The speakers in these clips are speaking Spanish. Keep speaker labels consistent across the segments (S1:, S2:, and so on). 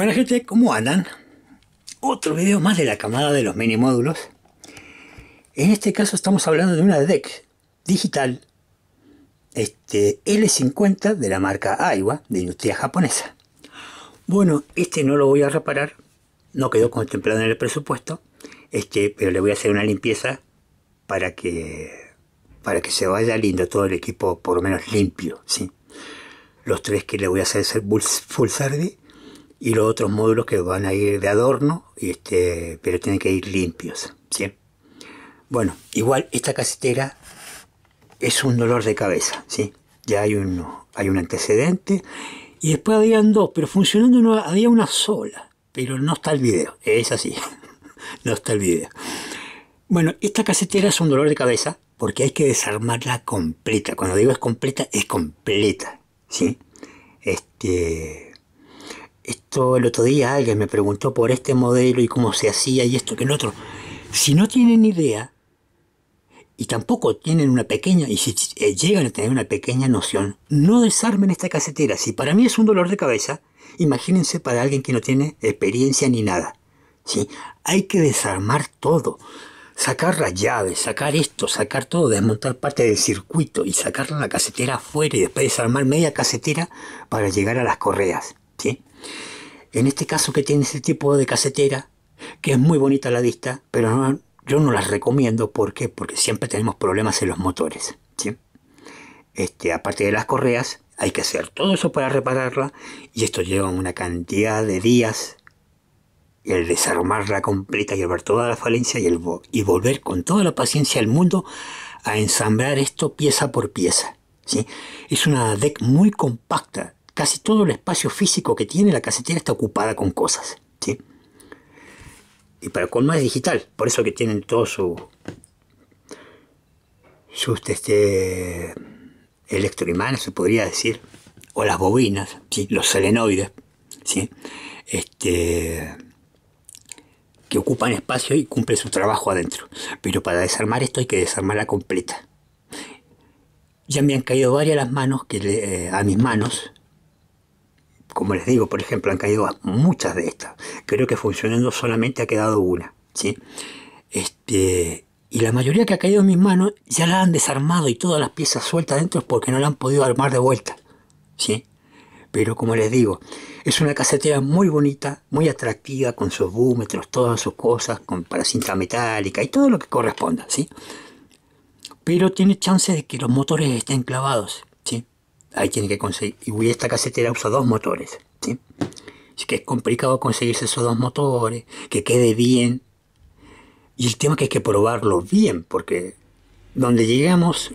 S1: Bueno gente, ¿cómo andan? Otro video más de la camada de los mini módulos. En este caso estamos hablando de una DEC digital este, L50 de la marca Aiwa, de industria japonesa. Bueno, este no lo voy a reparar, no quedó contemplado en el presupuesto, este, pero le voy a hacer una limpieza para que, para que se vaya lindo todo el equipo, por lo menos limpio. ¿sí? Los tres que le voy a hacer full service y los otros módulos que van a ir de adorno, este, pero tienen que ir limpios. ¿sí? Bueno, igual esta casetera es un dolor de cabeza, ¿sí? ya hay un, hay un antecedente. Y después habían dos, pero funcionando había una sola, pero no está el video, es así, no está el video. Bueno, esta casetera es un dolor de cabeza porque hay que desarmarla completa. Cuando digo es completa, es completa, ¿sí? Este, esto el otro día alguien me preguntó por este modelo y cómo se hacía y esto que el otro. Si no tienen idea y tampoco tienen una pequeña, y si eh, llegan a tener una pequeña noción, no desarmen esta casetera. Si para mí es un dolor de cabeza, imagínense para alguien que no tiene experiencia ni nada. ¿sí? Hay que desarmar todo. Sacar las llaves, sacar esto, sacar todo, desmontar parte del circuito y sacar la casetera afuera y después desarmar media casetera para llegar a las correas. ¿sí? En este caso que tiene ese tipo de casetera, que es muy bonita la vista, pero yo no las recomiendo. ¿Por Porque siempre tenemos problemas en los motores. Este, aparte de las correas, hay que hacer todo eso para repararla y esto lleva una cantidad de días el desarmarla completa y ver toda la falencia y, el y volver con toda la paciencia del mundo a ensamblar esto pieza por pieza. ¿sí? Es una deck muy compacta casi todo el espacio físico que tiene la casetera está ocupada con cosas. Y para colmo es digital, por eso que tienen todos su, sus este, electroimanes, se podría decir, o las bobinas, ¿sí? los selenoides, este, que ocupan espacio y cumplen su trabajo adentro. Pero para desarmar esto hay que desarmarla completa. Ya me han caído varias las manos que eh, a mis manos como les digo, por ejemplo, han caído muchas de estas. Creo que funcionando solamente ha quedado una. ¿sí? Este, y la mayoría que ha caído en mis manos ya la han desarmado y todas las piezas sueltas dentro porque no la han podido armar de vuelta. ¿sí? Pero como les digo, es una casetera muy bonita, muy atractiva, con sus búmetros, todas sus cosas, con, para cinta metálica y todo lo que corresponda. ¿sí? Pero tiene chance de que los motores estén clavados ahí tiene que conseguir. Y esta casetera usa dos motores, ¿sí? Así que es complicado conseguirse esos dos motores, que quede bien. Y el tema es que hay que probarlo bien, porque donde llegamos,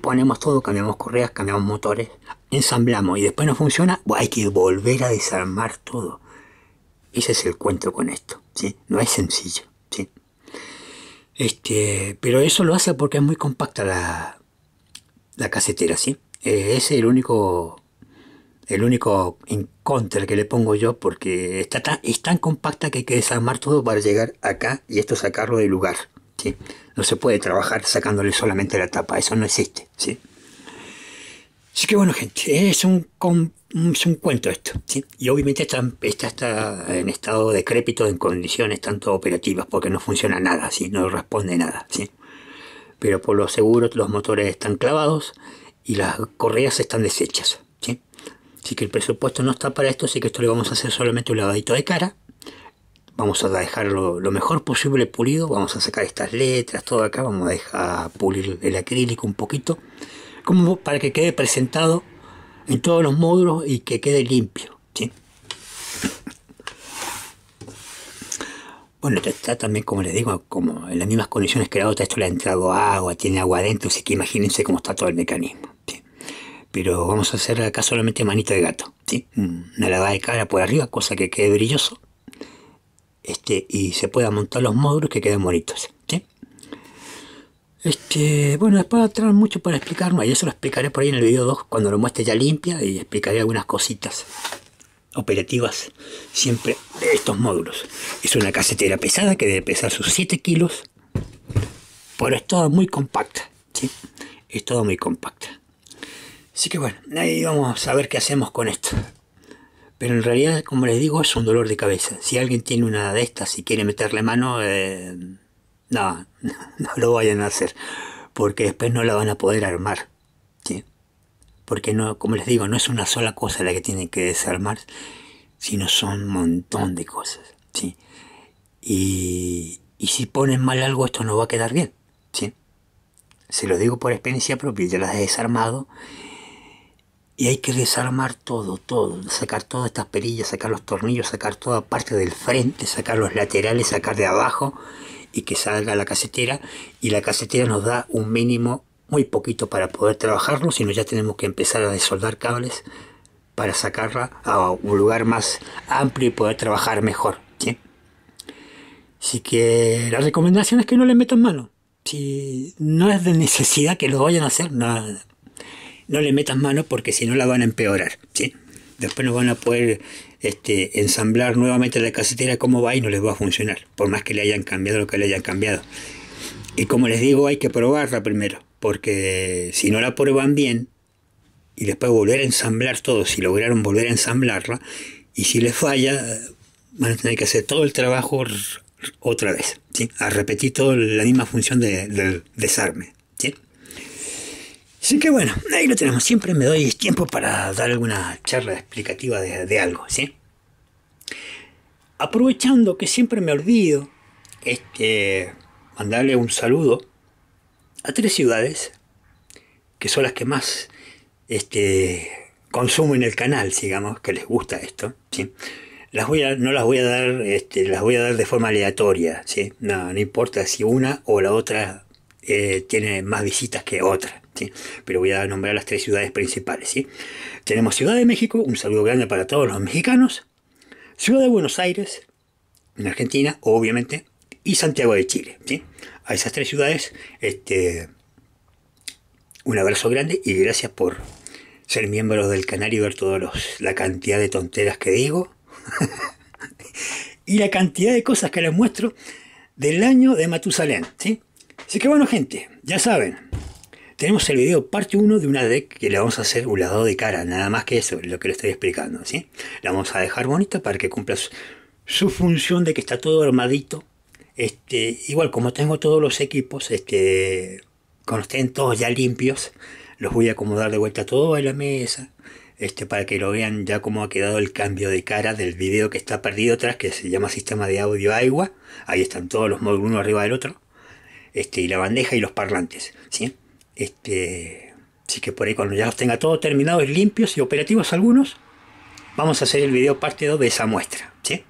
S1: ponemos todo, cambiamos correas, cambiamos motores, ensamblamos y después no funciona, hay que volver a desarmar todo. Ese es el cuento con esto, ¿sí? No es sencillo, Este, pero eso lo hace porque es muy compacta la, la casetera, ¿sí? Eh, ese es el único, el único en contra que le pongo yo porque está tan, es tan compacta que hay que desarmar todo para llegar acá y esto sacarlo del lugar. ¿sí? No se puede trabajar sacándole solamente la tapa, eso no existe. ¿sí? Así que bueno, gente, es un, es un cuento esto. ¿sí? Y obviamente está, está, en estado decrépito, en condiciones tanto operativas, porque no funciona nada, no responde nada. ¿sí? Pero por lo seguro los motores están clavados y las correas están deshechas. ¿sí? Así que el presupuesto no está para esto, así que esto le vamos a hacer solamente un lavadito de cara. Vamos a dejarlo lo mejor posible pulido, vamos a sacar estas letras, todo acá, vamos a dejar pulir el acrílico un poquito, como para que quede presentado en todos los módulos y que quede limpio. Bueno, está también, como les digo, como en las mismas condiciones que la otra, esto le ha entrado agua, tiene agua adentro, así que imagínense cómo está todo el mecanismo. Pero vamos a hacer acá solamente manito de gato, una lavada de cara por arriba, cosa que quede brilloso, este, y se puedan montar los módulos que queden bonitos. Este, bueno, después va a mucho para explicarnos, y eso lo explicaré por ahí en el video 2, cuando lo muestre ya limpia, y explicaré algunas cositas operativas siempre de estos módulos. Es una casetera pesada que debe pesar sus 7 kilos, pero es toda muy compacta. ¿sí? Es toda muy compacta. Así que bueno, ahí vamos a ver qué hacemos con esto. Pero en realidad, como les digo, es un dolor de cabeza. Si alguien tiene una de estas y quiere meterle mano, eh, no, no lo vayan a hacer, porque después no la van a poder armar porque no, como les digo, no es una sola cosa la que tienen que desarmar, sino son un montón de cosas, ¿sí? Y, y si ponen mal algo, esto no va a quedar bien, ¿sí? Se lo digo por experiencia propia, ya las he desarmado y hay que desarmar todo, todo, sacar todas estas perillas, sacar los tornillos, sacar toda parte del frente, sacar los laterales, sacar de abajo y que salga la casetera y la casetera nos da un mínimo muy poquito para poder trabajarlo, sino ya tenemos que empezar a desoldar cables para sacarla a un lugar más amplio y poder trabajar mejor. ¿sí? Así que la recomendación es que no le metan mano. Si no es de necesidad que lo vayan a hacer, no, no le metan mano porque si no la van a empeorar. ¿sí? Después no van a poder este, ensamblar nuevamente la casetera como va y no les va a funcionar, por más que le hayan cambiado lo que le hayan cambiado. Y como les digo, hay que probarla primero porque si no la prueban bien y después volver a ensamblar todo, si lograron volver a ensamblarla, y si les falla, van a tener que hacer todo el trabajo otra vez, ¿sí? a repetir toda la misma función del desarme. ¿sí? Así que bueno, ahí lo tenemos. Siempre me doy tiempo para dar alguna charla explicativa de, algo. ¿sí? Aprovechando que siempre me olvido, este, mandarle un saludo a tres ciudades, que son las que más este, consumen el canal, digamos, que les gusta esto, ¿sí? Las voy a, no las voy a dar, este, las voy a dar de forma aleatoria, No, no importa si una o la otra eh, tiene más visitas que otra, ¿sí? Pero voy a nombrar las tres ciudades principales, Tenemos Ciudad de México, un saludo grande para todos los mexicanos, Ciudad de Buenos Aires, en Argentina, obviamente, y Santiago de Chile. ¿sí? A esas tres ciudades, este, un abrazo grande y gracias por ser miembros del canal y ver todos la cantidad de tonteras que digo y la cantidad de cosas que les muestro del año de Matusalén. ¿sí? Así que bueno gente, ya saben, tenemos el video parte 1 de una deck que le vamos a hacer un lado de cara, nada más que eso, lo que les estoy explicando. ¿sí? La vamos a dejar bonita para que cumpla su función de que está todo armadito este, igual como tengo todos los equipos, este, cuando estén todos ya limpios, los voy a acomodar de vuelta todo en la mesa, este, para que lo vean ya cómo ha quedado el cambio de cara del video que está perdido atrás, que se llama sistema de audio agua. Ahí están todos los módulos uno arriba del otro. Este, y la bandeja y los parlantes. Este, así que por ahí cuando ya los tenga todos terminados, limpios y operativos algunos, vamos a hacer el video parte 2 de esa muestra. ¿sí?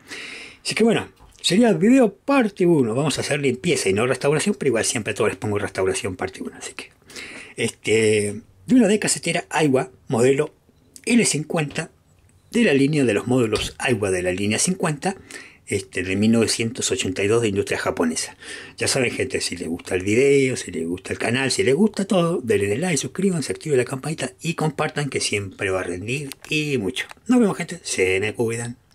S1: Así que bueno, Sería el video parte 1. Vamos a hacer limpieza y no restauración, pero igual siempre a todos les pongo restauración parte 1. Así que, este, de una de casetera Aiwa, modelo L50, de la línea de los módulos Aiwa de la línea 50, este, de 1982 de industria japonesa. Ya saben, gente, si les gusta el video, si les gusta el canal, si les gusta todo, denle like, suscríbanse, activen la campanita y compartan que siempre va a rendir y mucho. Nos vemos, gente. Se me cuidan.